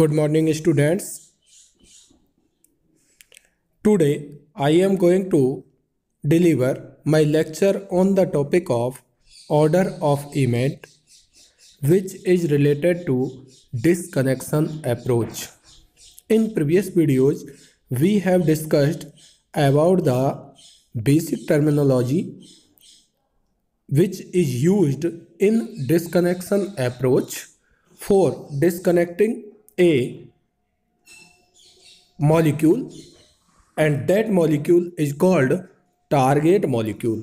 good morning students today i am going to deliver my lecture on the topic of order of event which is related to disconnection approach in previous videos we have discussed about the basic terminology which is used in disconnection approach for disconnecting a molecule and that molecule is called target molecule.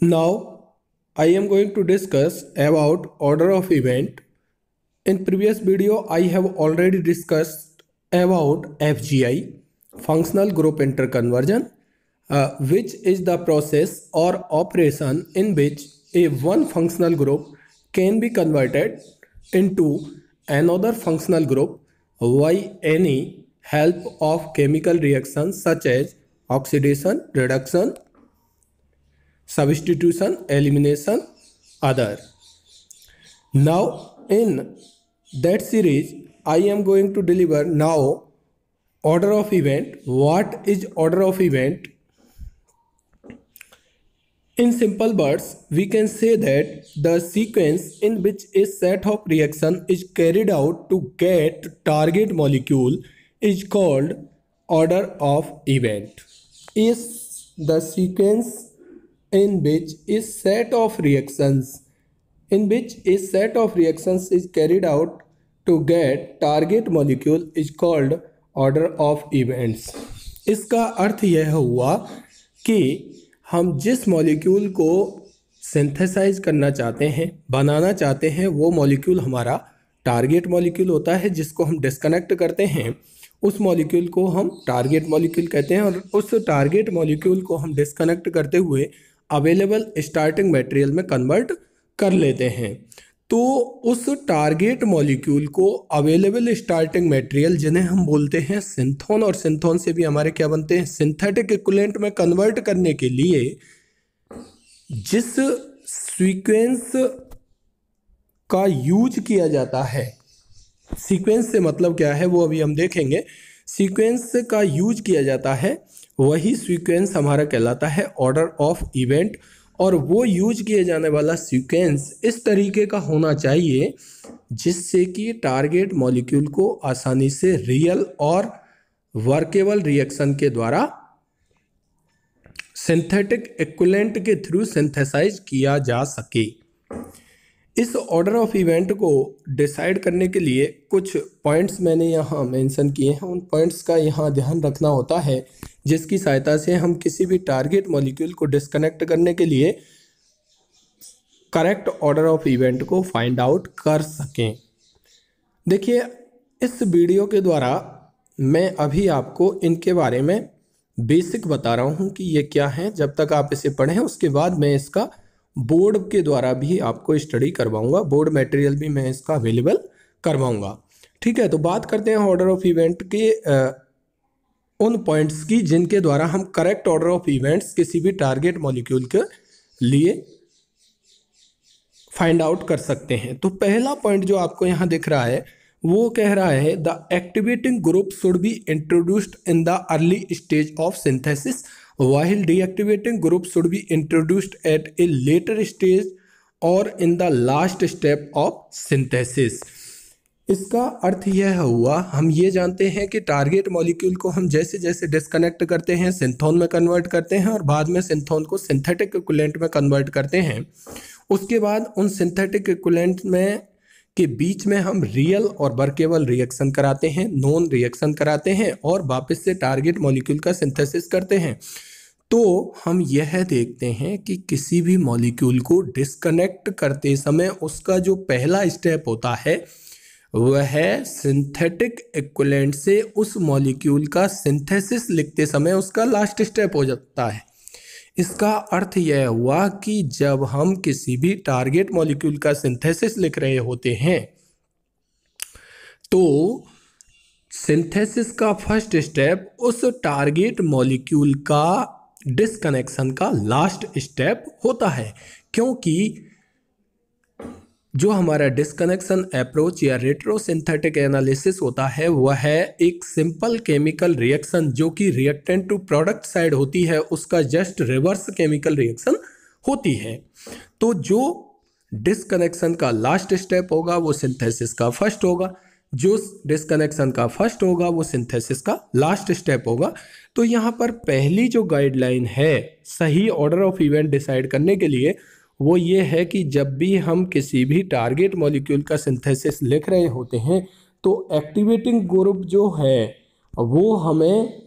Now I am going to discuss about order of event. In previous video I have already discussed about FGI functional group interconversion uh, which is the process or operation in which a one functional group can be converted into another functional group by any help of chemical reactions such as oxidation, reduction, substitution, elimination, other. Now in that series I am going to deliver now order of event. What is order of event? In simple words, we can say that the sequence in which a set of reaction is carried out to get target molecule is called order of event. Is the sequence in which a set of reactions in which a set of reactions is carried out to get target molecule is called order of events. इसका अर्थ यह हुआ कि हम जिस molecule को synthesise करना चाहते हैं बनाना चाहते हैं वो मॉलिक्यूल हमारा टारगेट मॉलिक्यूल होता है जिसको हम डिसकनेक्ट करते हैं उस मॉलिक्यूल को हम टारगेट मॉलिक्यूल कहते हैं और उस टारगेट मॉलिक्यूल को हम डिसकनेक्ट करते हुए अवेलेबल स्टार्टिंग मटेरियल में कन्वर्ट कर लेते हैं तो उस टारगेट मॉलिक्यूल को अवेलेबल स्टार्टिंग मटेरियल जिन्हें हम बोलते हैं सिंथोन और सिंथोन से भी हमारे क्या बनते हैं सिंथेटिक इक्वलेंट में कन्वर्ट करने के लिए जिस सीक्वेंस का यूज किया जाता है सीक्वेंस से मतलब क्या है वो अभी हम देखेंगे सीक्वेंस का यूज किया जाता है वही सीक्वेंस हमारा कहलाता है ऑर्डर ऑफ इवेंट और वो यूज किए जाने वाला सीक्वेंस इस तरीके का होना चाहिए जिससे कि टारगेट मॉलिक्यूल को आसानी से रियल और वर्केबल रिएक्शन के द्वारा सिंथेटिक इक्वलेंट के थ्रू सिंथेसाइज किया जा सके इस ऑर्डर ऑफ इवेंट को डिसाइड करने के लिए कुछ पॉइंट्स मैंने यहाँ मेंशन किए हैं उन पॉइंट्स का यहाँ ध्यान रखना होता है जिसकी सहायता से हम किसी भी टारगेट मॉलिक्यूल को डिसकनेक्ट करने के लिए करेक्ट ऑर्डर ऑफ इवेंट को फाइंड आउट कर सकें देखिए इस वीडियो के द्वारा मैं अभी आपको इनके बारे में बेसिक बता रहा हूँ कि ये क्या है जब तक आप इसे पढ़ें उसके बाद मैं इसका बोर्ड के द्वारा भी आपको स्टडी करवाऊँगा बोर्ड मटेरियल भी मैं इसका अवेलेबल करवाऊँगा ठीक है तो बात करते हैं ऑर्डर ऑफ इवेंट के उन पॉइंट्स की जिनके द्वारा हम करेक्ट ऑर्डर ऑफ इवेंट्स किसी भी टारगेट मॉलिक्यूल के लिए फाइंड आउट कर सकते हैं तो पहला पॉइंट जो आपको यहाँ दिख रहा है वो कह रहा है the activating group should be introduced in the early stage of synthesis while deactivating group should be introduced at a later stage और in the last step of synthesis इसका अर्थ यह हुआ हम ये जानते हैं कि टारगेट मॉलिक्यूल को हम जैसे जैसे डिसकनेक्ट करते हैं सिंथोन में कन्वर्ट करते हैं और बाद में सिंथोन को सिंथेटिक इक्वलेंट में कन्वर्ट करते हैं उसके बाद उन सिंथेटिक इक्वलेंट में के बीच में हम रियल और वर्केबल रिएक्शन कराते हैं नॉन रिएक्शन कराते हैं और वापस से टारगेट मॉलिक्यूल का सिंथेसिस करते हैं तो हम यह देखते हैं कि किसी भी मॉलिक्यूल को डिसकनेक्ट करते समय उसका जो पहला स्टेप होता है वह सिंथेटिक इक्वलेंट से उस मॉलिक्यूल का सिंथेसिस लिखते समय उसका लास्ट स्टेप हो जाता है इसका अर्थ यह हुआ कि जब हम किसी भी टारगेट मॉलिक्यूल का सिंथेसिस लिख रहे होते हैं तो सिंथेसिस का फर्स्ट स्टेप उस टारगेट मॉलिक्यूल का डिसकनेक्शन का लास्ट स्टेप होता है क्योंकि जो हमारा डिस्कनेक्शन अप्रोच या रेट्रोसिंथेटिक एनालिसिस होता है वह है एक सिंपल केमिकल रिएक्शन जो कि रिएक्टेंट टू प्रोडक्ट साइड होती है उसका जस्ट रिवर्स केमिकल रिएक्शन होती है तो जो डिस्कनेक्शन का लास्ट स्टेप होगा वो सिंथेसिस का फर्स्ट होगा जो डिस्कनेक्शन का फर्स्ट होगा वो सिंथेसिस का लास्ट स्टेप होगा तो यहाँ पर पहली जो गाइडलाइन है सही ऑर्डर ऑफ इवेंट डिसाइड करने के लिए वो ये है कि जब भी हम किसी भी टारगेट मॉलिक्यूल का सिंथेसिस लिख रहे होते हैं तो एक्टिवेटिंग ग्रुप जो है वो हमें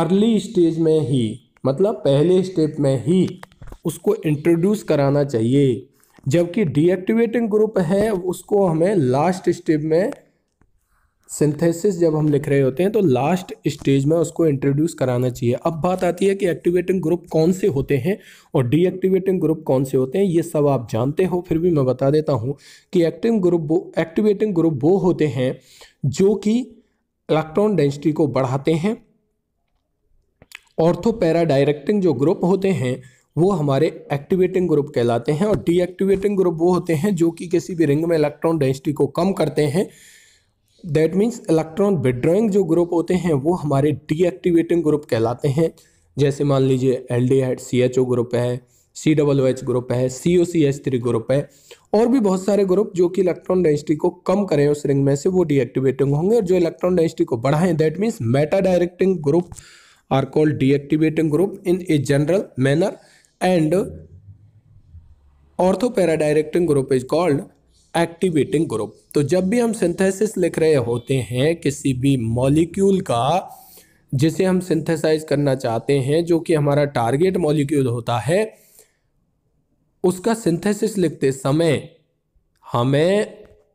अर्ली स्टेज में ही मतलब पहले स्टेप में ही उसको इंट्रोड्यूस कराना चाहिए जबकि डीएक्टिवेटिंग ग्रुप है उसको हमें लास्ट स्टेप में सिंथेसिस जब हम लिख रहे होते हैं तो लास्ट स्टेज में उसको इंट्रोड्यूस कराना चाहिए अब बात आती है कि एक्टिवेटिंग ग्रुप कौन से होते हैं और डीएक्टिवेटिंग ग्रुप कौन से होते हैं ये सब आप जानते हो फिर भी मैं बता देता हूँ कि एक्टिव ग्रुप वो एक्टिवेटिंग ग्रुप वो होते हैं जो कि इलेक्ट्रॉन डेंसिटी को बढ़ाते हैं ऑर्थोपैरा डायरेक्टिंग जो ग्रुप होते हैं वो हमारे एक्टिवेटिंग ग्रुप कहलाते हैं और डीएक्टिवेटिंग ग्रुप वो होते हैं जो कि किसी भी रिंग में इलेक्ट्रॉन डेंसिटी को कम करते हैं दैट मीन्स इलेक्ट्रॉन विड्रॉइंग जो ग्रुप होते हैं वो हमारे डीएक्टिवेटिंग ग्रुप कहलाते हैं जैसे मान लीजिए aldehyde C H O group है सी डबल एच ग्रुप है C O C H three group है और भी बहुत सारे ग्रुप जो कि इलेक्ट्रॉन डेंसिटी को कम करें उस रिंग में से वो डीएक्टिवेटिंग होंगे और जो इलेक्ट्रॉन डेंसिटी को बढ़ाएं that means meta directing group are called deactivating group in a general manner and ortho para directing group is called activating group तो जब भी हम सिंथेसिस लिख रहे होते हैं किसी भी मॉलिक्यूल का जिसे हम सिंथेसाइज करना चाहते हैं जो कि हमारा टारगेट मॉलिक्यूल होता है उसका सिंथेसिस लिखते समय हमें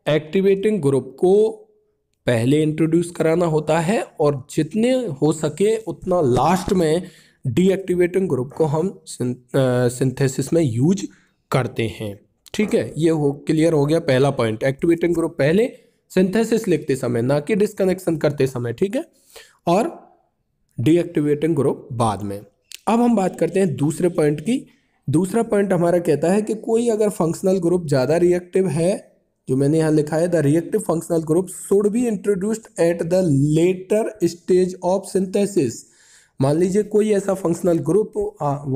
एक्टिवेटिंग ग्रुप को पहले इंट्रोड्यूस कराना होता है और जितने हो सके उतना लास्ट में डीएक्टिवेटिंग ग्रुप को हम सिंथेसिस में यूज करते हैं ठीक है ये हो क्लियर हो गया पहला पॉइंट एक्टिवेटिंग ग्रुप पहले सिंथेसिस लिखते समय ना कि डिस्कनेक्शन करते समय ठीक है और डीएक्टिवेटिंग ग्रुप बाद में अब हम बात करते हैं दूसरे पॉइंट की दूसरा पॉइंट हमारा कहता है कि कोई अगर फंक्शनल ग्रुप ज़्यादा रिएक्टिव है जो मैंने यहाँ लिखा है the reactive functional group should be introduced at the later stage of synthesis मान लीजिए कोई ऐसा फंक्शनल ग्रुप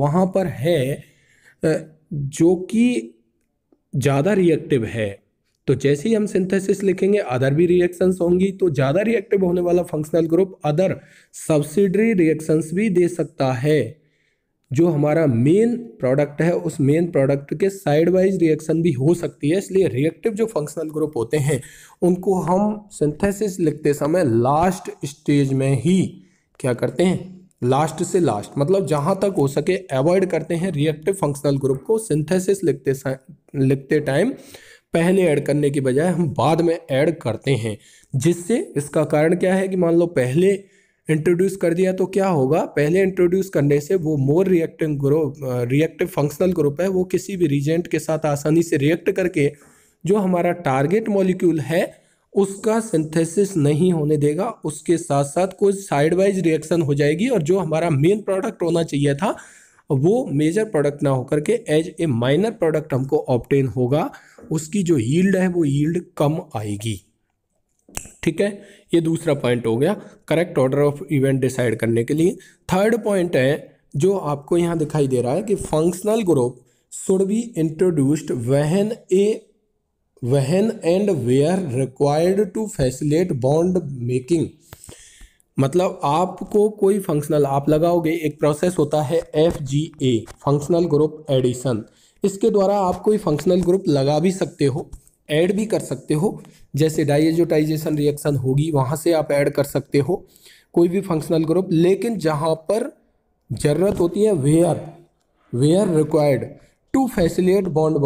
वहाँ पर है जो कि ज़्यादा रिएक्टिव है तो जैसे ही हम सिंथेसिस लिखेंगे अदर भी रिएक्शंस होंगी तो ज़्यादा रिएक्टिव होने वाला functional group other subsidiary reactions भी दे सकता है जो हमारा मेन प्रोडक्ट है उस मेन प्रोडक्ट के साइड वाइज रिएक्शन भी हो सकती है इसलिए रिएक्टिव जो फंक्शनल ग्रुप होते हैं उनको हम सिंथेसिस लिखते समय लास्ट स्टेज में ही क्या करते हैं लास्ट से लास्ट मतलब जहाँ तक हो सके अवॉइड करते हैं रिएक्टिव फंक्शनल ग्रुप को सिंथेसिस लिखते लिखते टाइम पहले ऐड करने की बजाय हम बाद में ऐड करते हैं जिससे इसका कारण क्या है कि मान लो पहले इंट्रोड्यूस कर दिया तो क्या होगा पहले इंट्रोड्यूस करने से वो more reactive group reactive functional group है वो किसी भी रीजेंट के साथ आसानी से रिएक्ट करके जो हमारा टारगेट मॉलिक्यूल है उसका सिंथेसिस नहीं होने देगा उसके साथ साथ कोई साइड वाइज रिएक्शन हो जाएगी और जो हमारा मेन प्रोडक्ट होना चाहिए था वो मेजर प्रोडक्ट ना होकर के एज ए माइनर प्रोडक्ट हमको ऑप्टेन होगा उसकी जो यील्ड है वो यील्ड कम आएगी ठीक है ये दूसरा पॉइंट हो गया correct order of event decide करने के लिए थर्ड पॉइंट है जो आपको यहाँ दिखाई दे रहा है कि functional group should be introduced when a when and where required to facilitate bond making मतलब आपको कोई फंक्शनल आप लगाओगे एक प्रोसेस होता है F G A functional group addition इसके द्वारा आप कोई फंक्शनल ग्रुप लगा भी सकते हो ऐड भी कर सकते हो जैसे डाइजोटाइजेशन रिएक्शन होगी वहाँ से आप ऐड कर सकते हो कोई भी फंक्शनल ग्रुप लेकिन जहाँ पर ज़रूरत होती है where where required to facilitate bond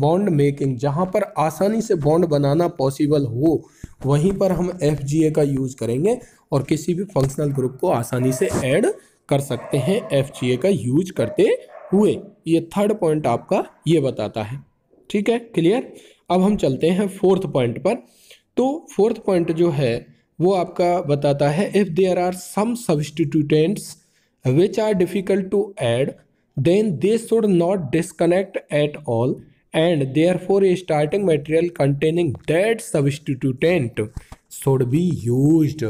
bond making जहाँ पर आसानी से बॉन्ड बनाना पॉसिबल हो वहीं पर हम एफ का यूज़ करेंगे और किसी भी फंक्शनल ग्रुप को आसानी से ऐड कर सकते हैं एफ का यूज करते हुए ये थर्ड पॉइंट आपका ये बताता है ठीक है क्लियर अब हम चलते हैं फोर्थ पॉइंट पर तो फोर्थ पॉइंट जो है वो आपका बताता है if there are some substituents which are difficult to add then they should not disconnect at all and therefore a starting material containing that substituent should be used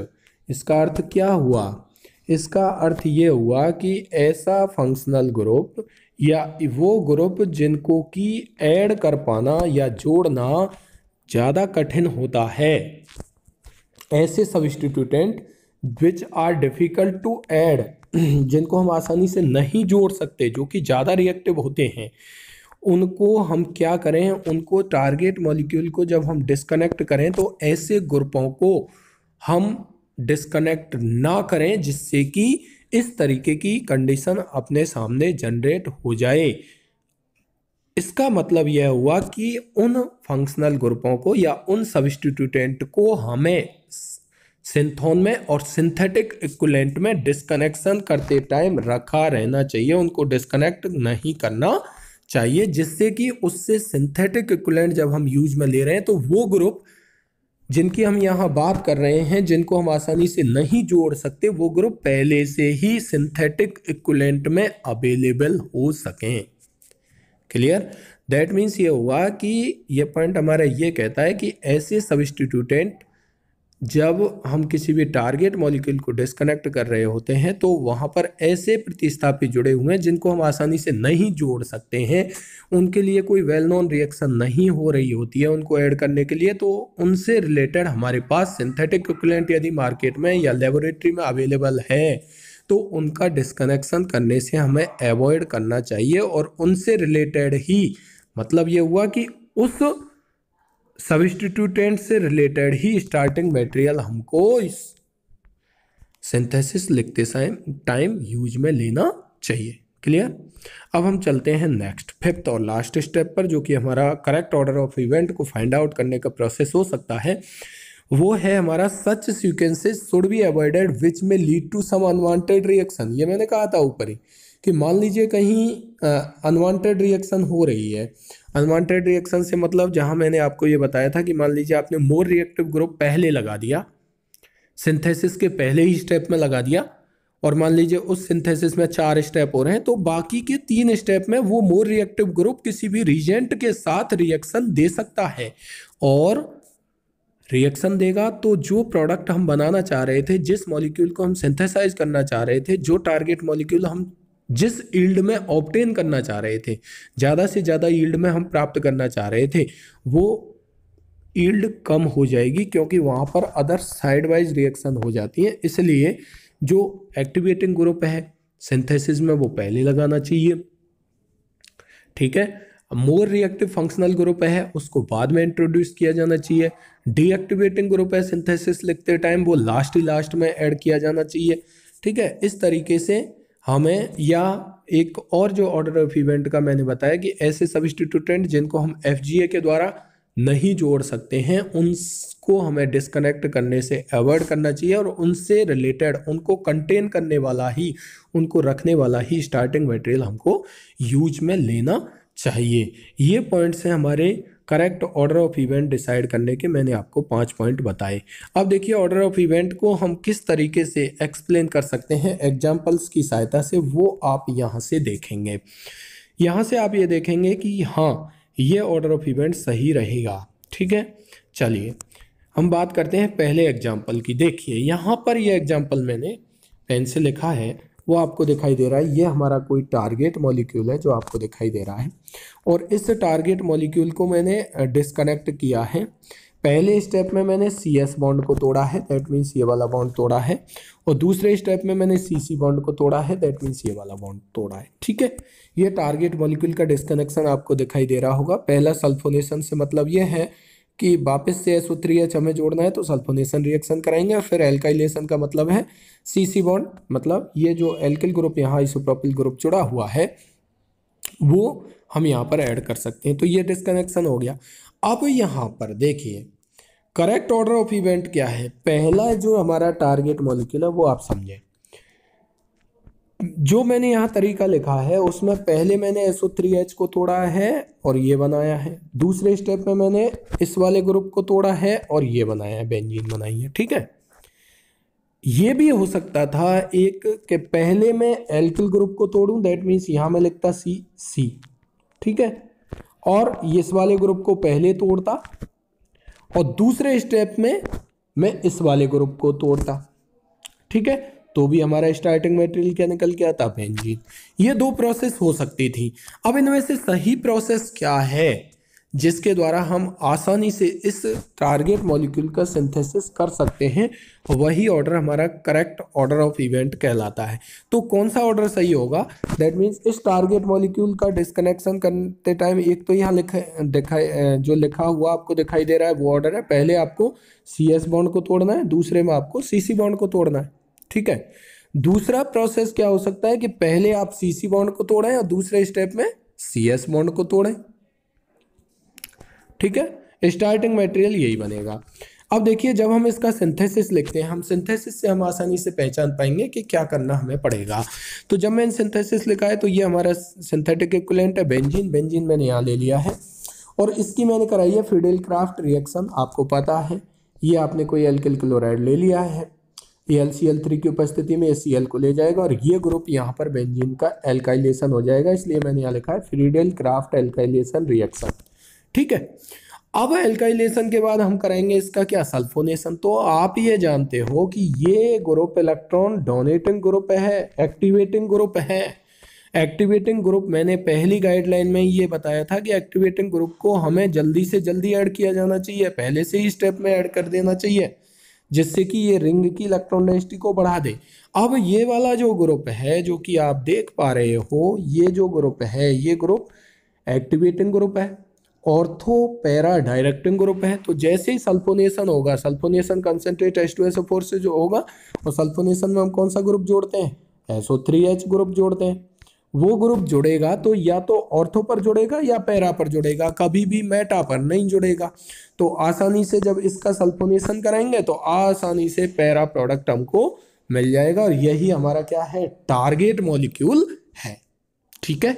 इसका अर्थ क्या हुआ इसका अर्थ ये हुआ कि ऐसा फंक्शनल ग्रुप या वो ग्रुप जिनको कि ऐड कर पाना या जोड़ना ज़्यादा कठिन होता है ऐसे substituent which are difficult to add जिनको हम आसानी से नहीं जोड़ सकते जो कि ज़्यादा रिएक्टिव होते हैं उनको हम क्या करें उनको टारगेट मॉलिक्यूल को जब हम डिस्कनेक्ट करें तो ऐसे ग्रुपों को हम डिस्कनेक्ट ना करें जिससे कि इस तरीके की कंडीशन अपने सामने जनरेट हो जाए इसका मतलब यह हुआ कि उन फंक्शनल ग्रुपों को या उन सब्सटीट्यूटेंट को हमें सिंथोन में और सिंथेटिक इक्वलेंट में डिस्कनेक्शन करते टाइम रखा रहना चाहिए उनको डिस्कनेक्ट नहीं करना चाहिए जिससे कि उससे सिंथेटिक इक्वलेंट जब हम यूज में ले रहे हैं तो वो ग्रुप जिनकी हम यहाँ बात कर रहे हैं जिनको हम आसानी से नहीं जोड़ सकते वो ग्रुप पहले से ही सिंथेटिक इक्वलेंट में अवेलेबल हो सकें क्लियर दैट मीन्स ये हुआ कि ये पॉइंट हमारा ये कहता है कि ऐसे सब्स्टिट्यूटेंट जब हम किसी भी टारगेट मॉलिक्यूल को डिस्कनेक्ट कर रहे होते हैं तो वहाँ पर ऐसे प्रतिस्थापित जुड़े हुए हैं जिनको हम आसानी से नहीं जोड़ सकते हैं उनके लिए कोई वेल नोन रिएक्शन नहीं हो रही होती है उनको ऐड करने के लिए तो उनसे रिलेटेड हमारे पास सिंथेटिक इक्विलेंट यदि मार्केट में या लेबोरेटरी में अवेलेबल है तो उनका डिस्कनेक्शन करने से हमें अवॉइड करना चाहिए और उनसे रिलेटेड ही मतलब ये हुआ कि उस सब्सटीट्यूटेंट से रिलेटेड ही स्टार्टिंग मटेरियल हमको इस सिंथेसिस लिखते टाइम यूज में लेना चाहिए क्लियर अब हम चलते हैं नेक्स्ट फिफ्थ और लास्ट स्टेप पर जो कि हमारा करेक्ट ऑर्डर ऑफ इवेंट को फाइंड आउट करने का प्रोसेस हो सकता है वो है हमारा such sequences should be avoided which may lead to some unwanted reaction ये मैंने कहा था ऊपर ही कि मान लीजिए कहीं अनवांटेड रिएक्शन हो रही है अनवांटेड रिएक्शन से मतलब जहाँ मैंने आपको ये बताया था कि मान लीजिए आपने मोर रिएक्टिव ग्रुप पहले लगा दिया सिंथेसिस के पहले ही स्टेप में लगा दिया और मान लीजिए उस सिंथेसिस में चार स्टेप हो रहे हैं तो बाकी के तीन स्टेप में वो मोर रिएक्टिव ग्रुप किसी भी रीजेंट के साथ रिएक्शन दे सकता है और रिएक्शन देगा तो जो प्रोडक्ट हम बनाना चाह रहे थे जिस मॉलिक्यूल को हम सिंथेसाइज करना चाह रहे थे जो टारगेट मॉलिक्यूल हम जिस ईल्ड में ऑप्टेन करना चाह रहे थे ज़्यादा से ज़्यादा ईल्ड में हम प्राप्त करना चाह रहे थे वो ईल्ड कम हो जाएगी क्योंकि वहाँ पर अदर साइड वाइज रिएक्शन हो जाती है इसलिए जो एक्टिवेटिंग ग्रुप है सिंथेसिस में वो पहले लगाना चाहिए ठीक है मोर रिएक्टिव फंक्शनल ग्रुप है उसको बाद में इंट्रोड्यूस किया जाना चाहिए डीएक्टिवेटिंग ग्रुप है सिंथेसिस लिखते टाइम वो लास्ट ही लास्ट में ऐड किया जाना चाहिए ठीक है इस तरीके से हमें या एक और जो ऑर्डर ऑफ इवेंट का मैंने बताया कि ऐसे सब्सटीट्यूटेंट जिनको हम एफ के द्वारा नहीं जोड़ सकते हैं उनको हमें डिस्कनेक्ट करने से अवॉइड करना चाहिए और उनसे रिलेटेड उनको कंटेन करने वाला ही उनको रखने वाला ही स्टार्टिंग मटेरियल हमको यूज में लेना चाहिए ये पॉइंट्स हैं हमारे correct order of event decide करने के मैंने आपको पाँच पॉइंट बताए अब देखिए ऑर्डर ऑफ इवेंट को हम किस तरीके से एक्सप्लेन कर सकते हैं एग्जाम्पल्स की सहायता से वो आप यहाँ से देखेंगे यहाँ से आप ये देखेंगे कि हाँ ये ऑर्डर ऑफ इवेंट सही रहेगा ठीक है चलिए हम बात करते हैं पहले एग्जाम्पल की देखिए यहाँ पर यह एग्जाम्पल मैंने पेन से लिखा है वो आपको दिखाई दे रहा है ये हमारा कोई टारगेट मॉलिक्यूल है जो आपको दिखाई दे रहा है और इस टारगेट मॉलिक्यूल को मैंने डिस्कनेक्ट किया है पहले स्टेप में मैंने सी एस बॉन्ड को तोड़ा है दैट मीन्स ये वाला बॉन्ड तोड़ा है और दूसरे स्टेप में मैंने सी सी बॉन्ड को तोड़ा है दैट मीन्स ये वाला बॉन्ड तोड़ा है ठीक है ये टारगेट मॉलिक्यूल का डिस्कनेक्शन आपको दिखाई दे रहा होगा पहला सल्फोनेशन से मतलब ये है कि वापस से एस थ्री एच हमें जोड़ना है तो सल्फोनेशन रिएक्शन कराएंगे और फिर एल्काइलेशन का मतलब है सी सी बॉन्ड मतलब ये जो एल्किल ग्रुप यहाँ इसोप्रोपिल ग्रुप जुड़ा हुआ है वो हम यहाँ पर ऐड कर सकते हैं तो ये डिस्कनेक्शन हो गया अब यहाँ पर देखिए करेक्ट ऑर्डर ऑफ इवेंट क्या है पहला जो हमारा टारगेट मॉलिक्यूल है वो आप समझें जो मैंने यहाँ तरीका लिखा है उसमें पहले मैंने एस ओ थ्री एच को तोड़ा है और ये बनाया है दूसरे स्टेप में मैंने इस वाले ग्रुप को तोड़ा है और ये बनाया है बेंजीन बनाई है ठीक है ये भी हो सकता था एक के पहले मैं एल्किल ग्रुप को तोड़ूं दैट मीन्स यहाँ मैं लिखता सी सी ठीक है और इस वाले ग्रुप को पहले तोड़ता और दूसरे स्टेप में मैं इस वाले ग्रुप को तोड़ता ठीक है तो भी हमारा स्टार्टिंग मटेरियल क्या निकल के आता बेंजीन ये दो प्रोसेस हो सकती थी अब इनमें से सही प्रोसेस क्या है जिसके द्वारा हम आसानी से इस टारगेट मॉलिक्यूल का सिंथेसिस कर सकते हैं वही ऑर्डर हमारा करेक्ट ऑर्डर ऑफ इवेंट कहलाता है तो कौन सा ऑर्डर सही होगा दैट मीन्स इस टारगेट मॉलिक्यूल का डिस्कनेक्शन करते टाइम एक तो यहाँ लिखा दिखाई जो लिखा हुआ आपको दिखाई दे रहा है वो ऑर्डर है पहले आपको सी एस बॉन्ड को तोड़ना है दूसरे में आपको सी सी बॉन्ड को तोड़ना है ठीक है दूसरा प्रोसेस क्या हो सकता है कि पहले आप सीसी बॉन्ड को तोड़ें और दूसरे स्टेप में सीएस बॉन्ड को तोड़ें ठीक है स्टार्टिंग मटेरियल यही बनेगा अब देखिए जब हम इसका सिंथेसिस लिखते हैं हम सिंथेसिस से हम आसानी से पहचान पाएंगे कि क्या करना हमें पड़ेगा तो जब मैंने सिंथेसिस लिखा है तो ये हमारा सिंथेटिक इक्वलेंट है बेंजीन बेंजीन मैंने यहाँ ले लिया है और इसकी मैंने कराई है फिडेल क्राफ्ट रिएक्शन आपको पता है ये आपने कोई एल्किल क्लोराइड ले लिया है एल सी एल थ्री की उपस्थिति में सी एल को ले जाएगा और ये ग्रुप यहाँ पर बेंजीन का एल्काइलेशन हो जाएगा इसलिए मैंने यहाँ लिखा है फ्रीडेल क्राफ्ट एल्काइलेशन रिएक्शन ठीक है अब एल्काइलेशन के बाद हम करेंगे इसका क्या सल्फोनेशन तो आप ये जानते हो कि ये ग्रुप इलेक्ट्रॉन डोनेटिंग ग्रुप है एक्टिवेटिंग ग्रुप है एक्टिवेटिंग ग्रुप मैंने पहली गाइडलाइन में ये बताया था कि एक्टिवेटिंग ग्रुप को हमें जल्दी से जल्दी ऐड किया जाना चाहिए पहले से ही स्टेप में ऐड कर देना चाहिए जिससे कि ये रिंग की इलेक्ट्रॉन डेंसिटी को बढ़ा दे अब ये वाला जो ग्रुप है जो कि आप देख पा रहे हो ये जो ग्रुप है ये ग्रुप एक्टिवेटिंग ग्रुप है ऑर्थो पैरा डायरेक्टिंग ग्रुप है तो जैसे ही सल्फोनेशन होगा sulphonation concentrate H two S four से जो होगा और सल्फोनेशन में हम कौन सा ग्रुप जोड़ते हैं एसओ थ्री एच ग्रुप जोड़ते हैं वो ग्रुप जुड़ेगा तो या तो ऑर्थो पर जुड़ेगा या पैरा पर जुड़ेगा कभी भी मेटा पर नहीं जुड़ेगा तो आसानी से जब इसका सल्फोनेशन कराएंगे तो आसानी से पैरा प्रोडक्ट हमको मिल जाएगा और यही हमारा क्या है टारगेट मॉलिक्यूल है ठीक है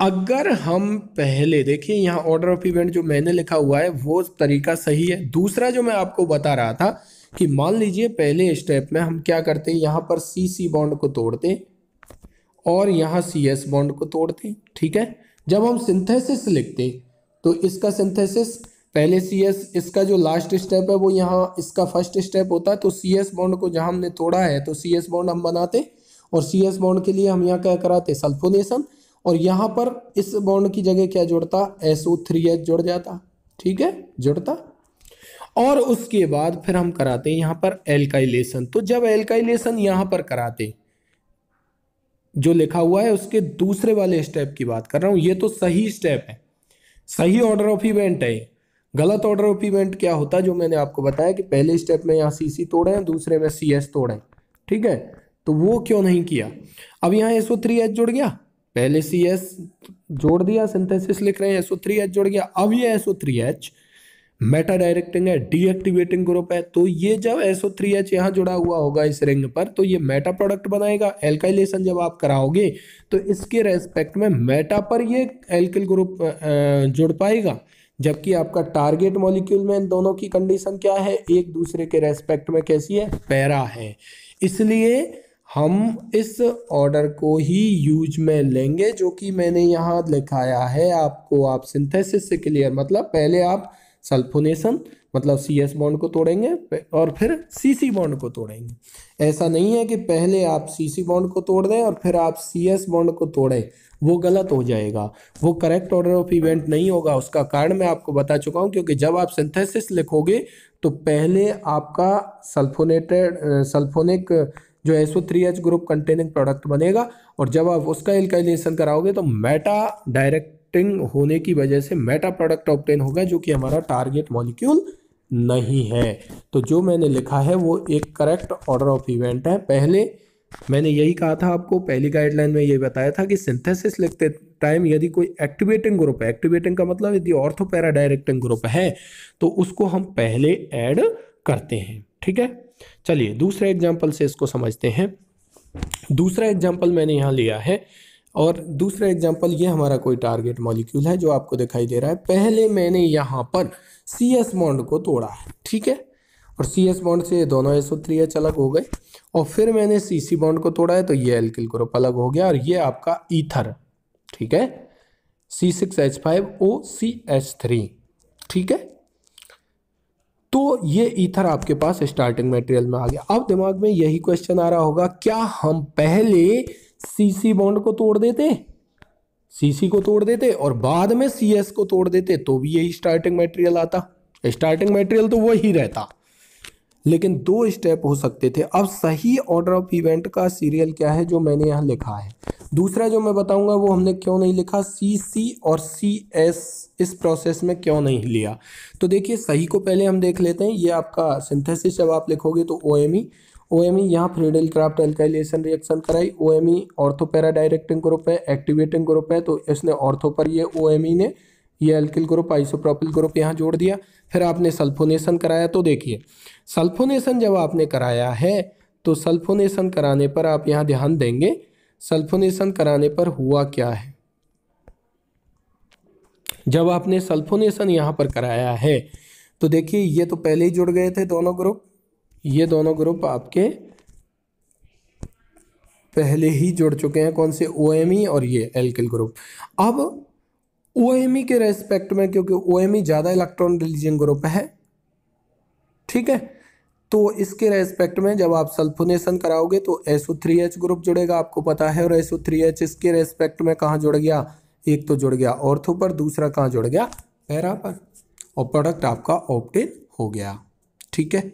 अगर हम पहले देखिए यहाँ ऑर्डर ऑफ इवेंट जो मैंने लिखा हुआ है वो तरीका सही है दूसरा जो मैं आपको बता रहा था कि मान लीजिए पहले स्टेप में हम क्या करते हैं यहाँ पर सी सी बॉन्ड को तोड़ते हैं और यहाँ सी एस बॉन्ड को तोड़ते हैं ठीक है जब हम सिंथेसिस लिखते तो इसका सिंथेसिस पहले सी एस इसका जो लास्ट स्टेप है वो यहाँ इसका फर्स्ट स्टेप होता है तो सी एस बॉन्ड को जहाँ हमने तोड़ा है तो सी एस बॉन्ड हम बनाते और सी एस बॉन्ड के लिए हम यहाँ क्या कराते सल्फोनेशन और यहाँ पर इस बॉन्ड की जगह क्या जुड़ता एस ओ थ्री एच जुड़ जाता ठीक है जुड़ता और उसके बाद फिर हम कराते हैं यहाँ पर एल्काइलेशन तो जब एल्काइलेशन यहाँ पर कराते जो लिखा हुआ है उसके दूसरे वाले स्टेप की बात कर रहा हूँ ये तो सही स्टेप है सही ऑर्डर ऑफ इवेंट है गलत ऑर्डर ऑफ इवेंट क्या होता है जो मैंने आपको बताया कि पहले स्टेप में यहाँ सी सी तोड़े हैं दूसरे में सी एस तोड़े ठीक है तो वो क्यों नहीं किया अब यहाँ एसओ थ्री एच जुड़ गया पहले सी एस जोड़ दिया सिंथेसिस लिख रहे हैं एसओ थ्री एच जुड़ गया अब ये SO three H meta directing है डीएक्टिवेटिंग ग्रुप है तो ये जब एसओ थ्री एच यहाँ जुड़ा हुआ होगा इस रिंग पर तो ये मेटा प्रोडक्ट बनाएगा एल्काइलेशन जब आप कराओगे तो इसके रेस्पेक्ट में मेटा पर ये एल्किल ग्रुप जुड़ पाएगा जबकि आपका टारगेट मॉलिक्यूल में इन दोनों की कंडीशन क्या है एक दूसरे के रेस्पेक्ट में कैसी है पैरा है इसलिए हम इस ऑर्डर को ही यूज में लेंगे जो कि मैंने यहाँ लिखाया है आपको आप सिंथेसिस से क्लियर मतलब पहले आप सल्फोनेशन मतलब सी एस बॉन्ड को तोड़ेंगे और फिर सी सी बॉन्ड को तोड़ेंगे ऐसा नहीं है कि पहले आप सी सी बॉन्ड को तोड़ दें और फिर आप सी एस बॉन्ड को तोड़ें वो गलत हो जाएगा वो करेक्ट ऑर्डर ऑफ इवेंट नहीं होगा उसका कारण मैं आपको बता चुका हूँ क्योंकि जब आप सिंथेसिस लिखोगे तो पहले आपका सल्फोनेटेड सल्फोनिक जो SO three H group containing product बनेगा और जब आप उसका एल्काइलेशन कराओगे तो मेटा डायरेक्ट रिएक्टिंग होने की वजह से मेटा प्रोडक्ट ऑप्टेन होगा जो कि हमारा टारगेट मॉलिक्यूल नहीं है तो जो मैंने लिखा है वो एक करेक्ट ऑर्डर ऑफ इवेंट है पहले मैंने यही कहा था आपको पहली गाइडलाइन में ये बताया था कि सिंथेसिस लिखते टाइम यदि कोई एक्टिवेटिंग ग्रुप है एक्टिवेटिंग का मतलब यदि ऑर्थोपैरा डायरेक्टिंग ग्रुप है तो उसको हम पहले ऐड करते हैं ठीक है चलिए दूसरे एग्जांपल से इसको समझते हैं दूसरा एग्जांपल मैंने यहाँ लिया है और दूसरा एग्जाम्पल ये हमारा कोई टारगेट मॉलिक्यूल है जो आपको दिखाई दे रहा है पहले मैंने यहाँ पर सी एस बॉन्ड को तोड़ा है ठीक है और सी एस बॉन्ड से दोनों एस थ्री एच अलग हो गए और फिर मैंने सी सी बॉन्ड को तोड़ा है तो ये एल्किल ग्रुप अलग हो गया और ये आपका ईथर ठीक है C six H five O C H three ठीक है तो ये ईथर आपके पास स्टार्टिंग मटेरियल में आ गया अब दिमाग में यही क्वेश्चन आ रहा होगा क्या हम पहले सीसी बॉन्ड को तोड़ देते सीसी को तोड़ देते और बाद में सीएस को तोड़ देते तो भी यही स्टार्टिंग मटेरियल आता स्टार्टिंग मटेरियल तो वही रहता लेकिन दो स्टेप हो सकते थे अब सही ऑर्डर ऑफ इवेंट का सीरियल क्या है जो मैंने यहाँ लिखा है दूसरा जो मैं बताऊंगा वो हमने क्यों नहीं लिखा सी सी और सी एस इस प्रोसेस में क्यों नहीं लिया तो देखिए सही को पहले हम देख लेते हैं ये आपका सिंथेसिस जब आप लिखोगे तो ओ एम ई ओ एम ई यहाँ फ्रीडल क्राफ्ट एल्काइलेशन रिएक्शन कराई O M E directing group है एक्टिवेटिंग ग्रुप है तो इसने ऑर्थो पर ये ओ एम ई ने ये एल्किल ग्रुप आइसोप्रोपिल ग्रुप यहाँ जोड़ दिया फिर आपने सल्फोनेशन कराया तो देखिए सल्फोनेशन जब आपने कराया है तो सल्फोनेशन कराने पर आप यहाँ ध्यान देंगे सल्फोनेशन कराने पर हुआ क्या है जब आपने सल्फोनेशन यहाँ पर कराया है तो देखिए ये तो पहले ही जुड़ गए थे दोनों ग्रुप ये दोनों ग्रुप आपके पहले ही जुड़ चुके हैं कौन से ओ e और ये एल्किल ग्रुप अब ओ e के रेस्पेक्ट में क्योंकि ओ ज़्यादा इलेक्ट्रॉन रिलीजन ग्रुप है ठीक है तो इसके रेस्पेक्ट में जब आप सल्फोनेशन कराओगे तो एसओ थ्री एच ग्रुप जुड़ेगा आपको पता है और एसओ थ्री एच इसके रेस्पेक्ट में कहाँ जुड़ गया एक तो जुड़ गया ऑर्थो पर दूसरा कहाँ जुड़ गया पैरा पर और प्रोडक्ट आपका ऑप्टेन हो गया ठीक है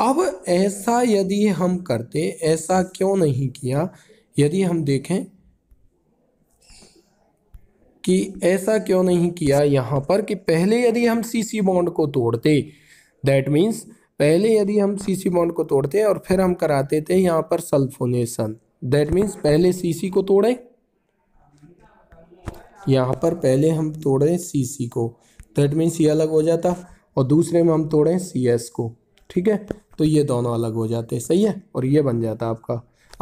अब ऐसा यदि हम करते ऐसा क्यों नहीं किया यदि हम देखें कि ऐसा क्यों नहीं किया यहाँ पर कि पहले यदि हम सीसी बॉन्ड को तोड़ते दैट मीन्स पहले यदि हम सीसी बॉन्ड को तोड़ते और फिर हम कराते थे यहाँ पर सल्फोनेशन दैट मीन्स पहले सीसी को तोड़े यहाँ पर पहले हम तोड़े सीसी को दैट मीन्स ये अलग हो जाता और दूसरे में हम तोड़े सी एस को ठीक है तो ये दोनों अलग हो जाते हैं सही है और ये बन जाता है आपका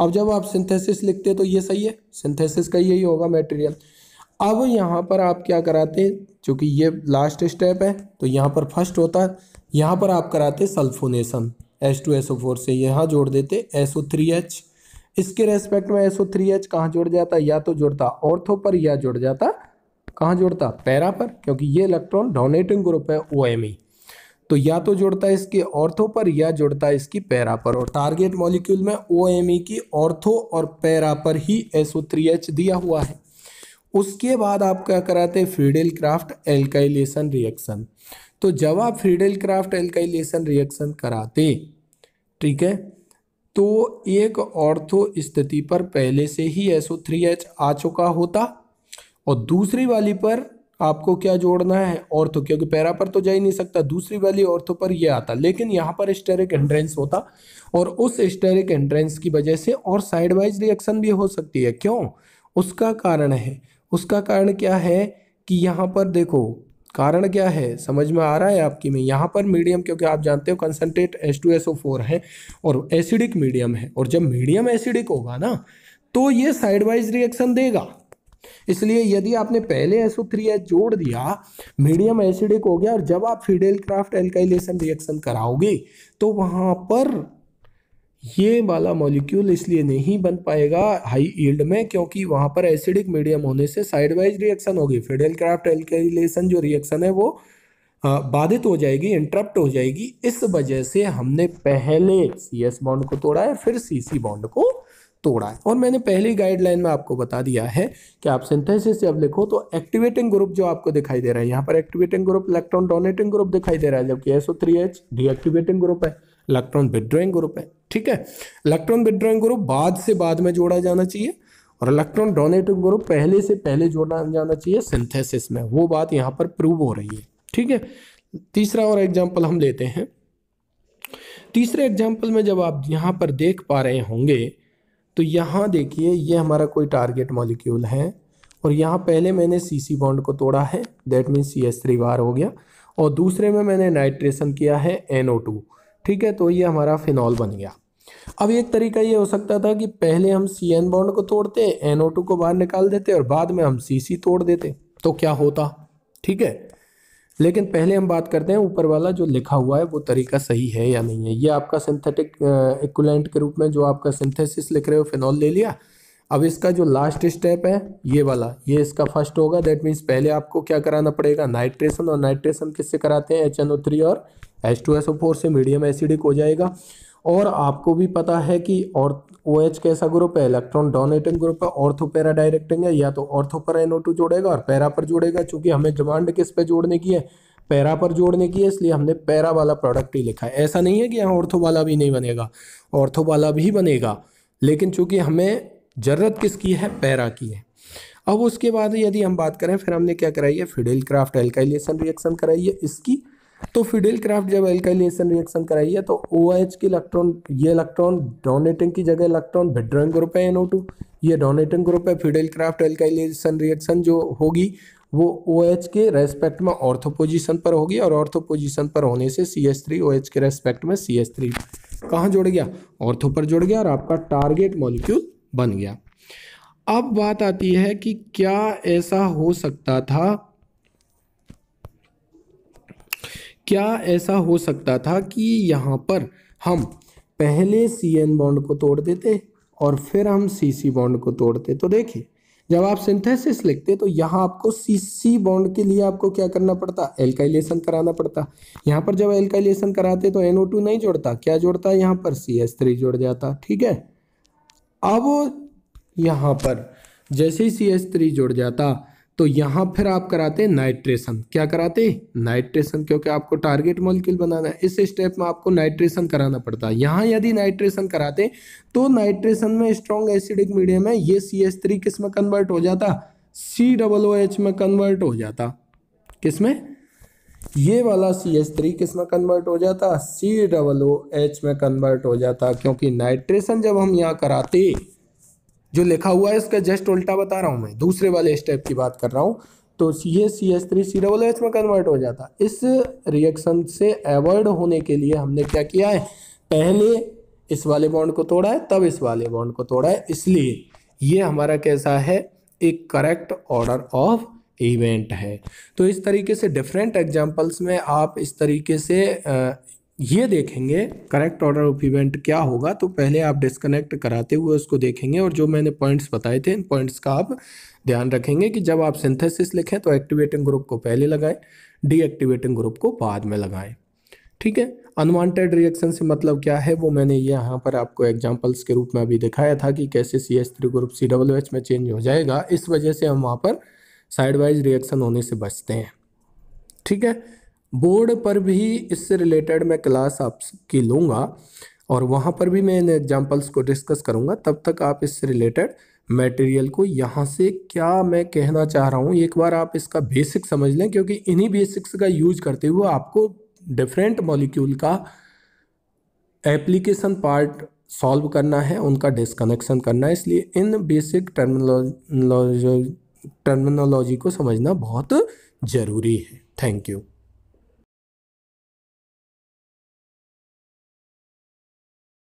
अब जब आप सिंथेसिस लिखते तो ये सही है सिंथेसिस का यही होगा मटेरियल अब यहाँ पर आप क्या कराते हैं चूँकि ये लास्ट स्टेप है तो यहाँ पर फर्स्ट होता है यहाँ पर आप कराते sulphonation S two S O four से यहाँ जोड़ देते एस ओ थ्री एच इसके रेस्पेक्ट में एस ओ थ्री एच कहाँ जुड़ जाता या तो जुड़ता ऑर्थो पर या जुड़ जाता कहाँ जुड़ता पैरा पर क्योंकि ये इलेक्ट्रॉन डोनेटिंग ग्रुप है ओ एम ई तो या तो जुड़ता है इसके ऑर्थो पर या जुड़ता है इसकी पैरा पर और टारगेट मॉलिक्यूल में ओ e की ऑर्थो और पैरा पर ही SO3H दिया हुआ है उसके बाद आप क्या कराते हैं फ्रीडेल क्राफ्ट एल्काइलेशन रिएक्शन तो जब आप फ्रीडेल क्राफ्ट एल्काइलेशन रिएक्शन कराते ठीक है तो एक ऑर्थो स्थिति पर पहले से ही एच आ चुका होता और दूसरी वाली पर आपको क्या जोड़ना है ऑर्थो तो क्योंकि पैरा पर तो जा ही नहीं सकता दूसरी वाली ऑर्थो पर ये आता लेकिन यहाँ पर स्टेरिक एंट्रेंस होता और उस स्टेरिक एंट्रेंस की वजह से और साइड वाइज रिएक्शन भी हो सकती है क्यों उसका कारण है उसका कारण क्या है कि यहाँ पर देखो कारण क्या है समझ में आ रहा है आपकी में यहाँ पर मीडियम क्योंकि आप जानते हो concentrate S two S O four है और एसिडिक मीडियम है और जब मीडियम एसिडिक होगा ना तो ये साइडवाइज रिएक्शन देगा इसलिए यदि आपने पहले एसओ थ्री एच जोड़ दिया मीडियम एसिडिक हो गया और जब आप फीडेल क्राफ्ट एल्काइलेशन रिएक्शन कराओगे तो वहां पर ये वाला मॉलिक्यूल इसलिए नहीं बन पाएगा हाई ईल्ड में क्योंकि वहां पर एसिडिक मीडियम होने से साइडवाइज रिएक्शन होगी फीडेल क्राफ्ट एल्काइलेशन जो रिएक्शन है वो बाधित हो जाएगी इंटरप्ट हो जाएगी इस वजह से हमने पहले सी एस बॉन्ड को तोड़ा है फिर सी सी बॉन्ड को तोड़ा है और मैंने पहली गाइडलाइन में आपको बता दिया है कि आप सिंथेसिस जब लिखो तो एक्टिवेटिंग ग्रुप जो आपको दिखाई दे रहा है यहाँ पर activating group electron donating group दिखाई दे रहा है जबकि SO three H deactivating group है इलेक्ट्रॉन विड्रॉइंग ग्रुप है ठीक है इलेक्ट्रॉन विड्रॉइंग ग्रुप बाद से बाद में जोड़ा जाना चाहिए और इलेक्ट्रॉन डोनेटिंग ग्रुप पहले से पहले जोड़ा जाना चाहिए सिंथेसिस में वो बात यहाँ पर प्रूव हो रही है ठीक है तीसरा और एग्जाम्पल हम लेते हैं तीसरे एग्जाम्पल में जब आप यहाँ पर देख पा रहे होंगे तो यहाँ देखिए ये हमारा कोई टारगेट मॉलिक्यूल है और यहाँ पहले मैंने सी सी बॉन्ड को तोड़ा है that means C S three बार हो गया और दूसरे में मैंने नाइट्रेशन किया है एन ओ टू ठीक है तो ये हमारा फिनॉल बन गया अब एक तरीका ये हो सकता था कि पहले हम सी एन बॉन्ड को तोड़ते एन ओ टू को बाहर निकाल देते और बाद में हम सी सी तोड़ देते तो क्या होता ठीक है लेकिन पहले हम बात करते हैं ऊपर वाला जो लिखा हुआ है वो तरीका सही है या नहीं है ये आपका सिंथेटिक इक्वलेंट के रूप में जो आपका सिंथेसिस लिख रहे हो फिनॉल ले लिया अब इसका जो लास्ट स्टेप है ये वाला ये इसका फर्स्ट होगा दैट मीन्स पहले आपको क्या कराना पड़ेगा नाइट्रेशन और नाइट्रेशन किससे कराते हैं एच एन ओ थ्री और H two S O four से मीडियम एसिडिक हो जाएगा और आपको भी पता है कि और ओ OH कैसा ग्रुप है इलेक्ट्रॉन डोनेटिंग ग्रुप है ऑर्थो पैरा डायरेक्टिंग है या तो ऑर्थो पर एनओ टू जोड़ेगा और पैरा पर जोड़ेगा चूंकि हमें डिमांड किस पे जोड़ने की है पैरा पर जोड़ने की है इसलिए हमने पैरा वाला प्रोडक्ट ही लिखा है ऐसा नहीं है कि यहाँ ऑर्थो वाला भी नहीं बनेगा ऑर्थो वाला भी बनेगा लेकिन चूंकि हमें ज़रूरत किसकी है पैरा की है अब उसके बाद यदि हम बात करें फिर हमने क्या कराई है फिडेल क्राफ्ट एल्काइलेशन रिएक्शन कराई है इसकी तो फिडिल क्राफ्ट जब एल्काइलेशन रिएक्शन कराई है तो ओ OH के इलेक्ट्रॉन ये इलेक्ट्रॉन डोनेटिंग की जगह इलेक्ट्रॉन विड्रॉइंग ग्रुप है NO2 ये डोनेटिंग ग्रुप है फिडिल क्राफ्ट एल्काइलेशन रिएक्शन जो होगी वो ओ OH के रेस्पेक्ट में ऑर्थो पोजीशन पर होगी और ऑर्थो पोजीशन पर होने से C S three O H के रेस्पेक्ट में सी एस थ्री कहाँ जुड़ गया ऑर्थो पर जुड़ गया और आपका टारगेट मॉलिक्यूल बन गया अब बात आती है कि क्या ऐसा हो सकता था क्या ऐसा हो सकता था कि यहाँ पर हम पहले सी एन बॉन्ड को तोड़ देते और फिर हम सी सी बॉन्ड को तोड़ते तो देखिए जब आप सिंथेसिस लिखते तो यहाँ आपको सी सी बॉन्ड के लिए आपको क्या करना पड़ता एल्काइलेशन कराना पड़ता यहाँ पर जब एल्काइलेशन कराते तो एनओ टू नहीं जोड़ता क्या जोड़ता है यहाँ पर सी एस थ्री जुड़ जाता ठीक है अब यहाँ पर जैसे ही सी एस थ्री जुड़ जाता तो यहाँ फिर आप कराते हैं नाइट्रेशन क्या कराते नाइट्रेशन क्योंकि आपको टारगेट मॉलिक्यूल बनाना है इस स्टेप में आपको नाइट्रेशन कराना पड़ता है यहाँ यदि नाइट्रेशन कराते तो नाइट्रेशन में स्ट्रॉन्ग एसिडिक मीडियम है ये सी एस थ्री किस में कन्वर्ट हो जाता सी डबल ओ एच में कन्वर्ट हो जाता किस में ये वाला सी एस थ्री किस में कन्वर्ट हो जाता सी डबल ओ एच में कन्वर्ट हो जाता क्योंकि नाइट्रेशन जब हम यहाँ कराते जो लिखा हुआ है इसका जस्ट उल्टा बता रहा हूँ मैं दूसरे वाले स्टेप की बात कर रहा हूँ तो S C S three C double H में कन्वर्ट हो जाता इस रिएक्शन से एवॉइड होने के लिए हमने क्या किया है पहले इस वाले बॉन्ड को तोड़ा है तब इस वाले बॉन्ड को तोड़ा है इसलिए ये हमारा कैसा है एक करेक्ट ऑर्डर ऑफ इवेंट है तो इस तरीके से डिफरेंट एग्जांपल्स में आप इस तरीके से ये देखेंगे करेक्ट ऑर्डर ऑफ इवेंट क्या होगा तो पहले आप डिस्कनेक्ट कराते हुए उसको देखेंगे और जो मैंने पॉइंट्स बताए थे इन पॉइंट्स का आप ध्यान रखेंगे कि जब आप सिंथेसिस लिखें तो एक्टिवेटिंग ग्रुप को पहले लगाएं डीएक्टिवेटिंग ग्रुप को बाद में लगाएं ठीक है अनवांटेड रिएक्शन से मतलब क्या है वो मैंने यहाँ पर आपको एग्जाम्पल्स के रूप में अभी दिखाया था कि कैसे C S three group C W H में चेंज हो जाएगा इस वजह से हम वहाँ पर साइडवाइज रिएक्शन होने से बचते हैं ठीक है बोर्ड पर भी इससे रिलेटेड मैं क्लास आपकी लूँगा और वहाँ पर भी मैं इन एग्जाम्पल्स को डिस्कस करूँगा तब तक आप इससे रिलेटेड मटेरियल को यहाँ से क्या मैं कहना चाह रहा हूँ एक बार आप इसका बेसिक समझ लें क्योंकि इन्हीं बेसिक्स का यूज करते हुए आपको डिफरेंट मॉलिक्यूल का एप्लीकेशन पार्ट सॉल्व करना है उनका डिसकनेक्शन करना है इसलिए इन बेसिक टर्मिनोलॉजी टर्मिनोलॉजी को समझना बहुत ज़रूरी है थैंक यू